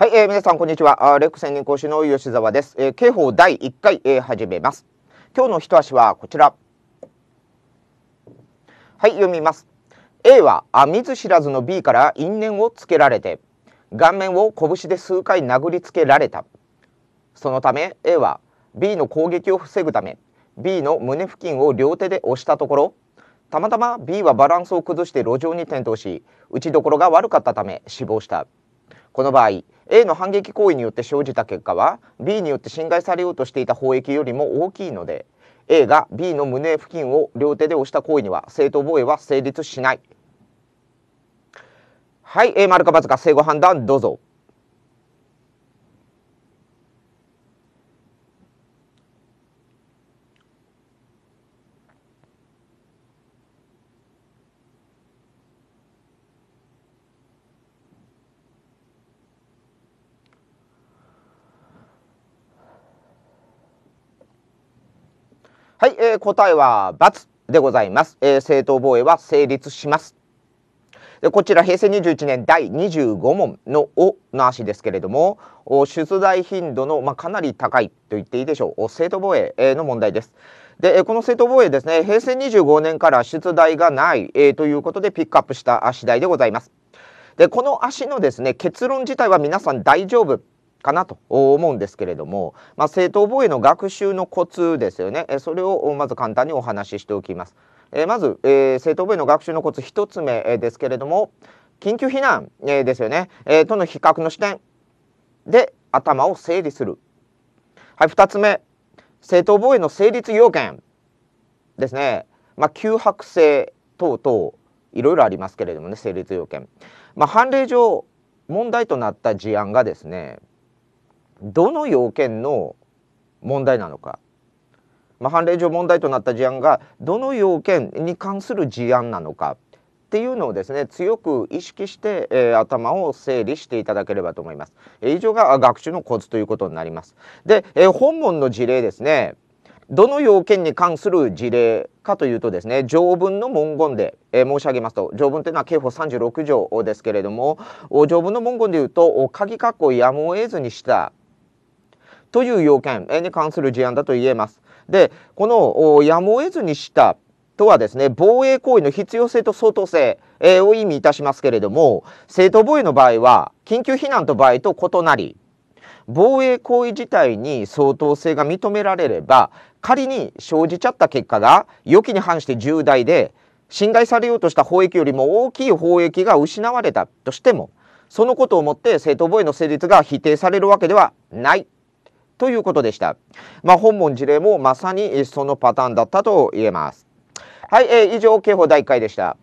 はい、えー、皆さん、こんにちは。レック宣言講師の吉沢です。えー、刑法第1回、えー、始めます。今日の一足はこちら。はい、読みます。A は、あ見ず知らずの B から因縁をつけられて、顔面を拳で数回殴りつけられた。そのため、A は、B の攻撃を防ぐため、B の胸付近を両手で押したところ、たまたま B はバランスを崩して路上に転倒し、打ちどころが悪かったため死亡した。この場合、A の反撃行為によって生じた結果は B によって侵害されようとしていた法益よりも大きいので A が B の胸付近を両手で押した行為には正当防衛は成立しない。はい、A 丸か×か正誤判断どうぞ。はい、えー、答えは×でございます、えー、正当防衛は成立しますでこちら平成21年第25問の「お」の足ですけれども出題頻度の、まあ、かなり高いと言っていいでしょう正当防衛の問題です。でこの正当防衛ですね平成25年から出題がない、えー、ということでピックアップした次第でございます。でこの足のですね結論自体は皆さん大丈夫かなと思うんですけれども、まあ、正当防衛の学習のコツですよね、それをまず簡単にお話ししておきます。えまず、えー、正当防衛の学習のコツ一つ目ですけれども緊急避難、えですよね、えとの比較の視点で頭を整理する。はい、二つ目正当防衛の成立要件ですね、まあ、急迫性等々いろいろありますけれどもね成立要件、まあ、判例上問題となった事案がですねどの要件の問題なのか、まあ、判例上問題となった事案がどの要件に関する事案なのかっていうのをですね強く意識して、えー、頭を整理していただければと思います。えー、以上が学習のコツということになります。で、えー、本文の事例ですねどの要件に関する事例かというとですね条文の文言で、えー、申し上げますと条文というのは刑法36条ですけれども条文の文言でいうと鍵括弧をやむを得ずにしたという要件に関する事案だと言えます。で、このやむを得ずにしたとはですね、防衛行為の必要性と相当性を意味いたしますけれども、正当防衛の場合は緊急避難と場合と異なり、防衛行為自体に相当性が認められれば、仮に生じちゃった結果が予期に反して重大で、侵害されようとした法益よりも大きい法益が失われたとしても、そのことをもって正当防衛の成立が否定されるわけではないということでした。まあ、本文事例もまさにそのパターンだったと言えます。はい、えー、以上、刑法第1回でした。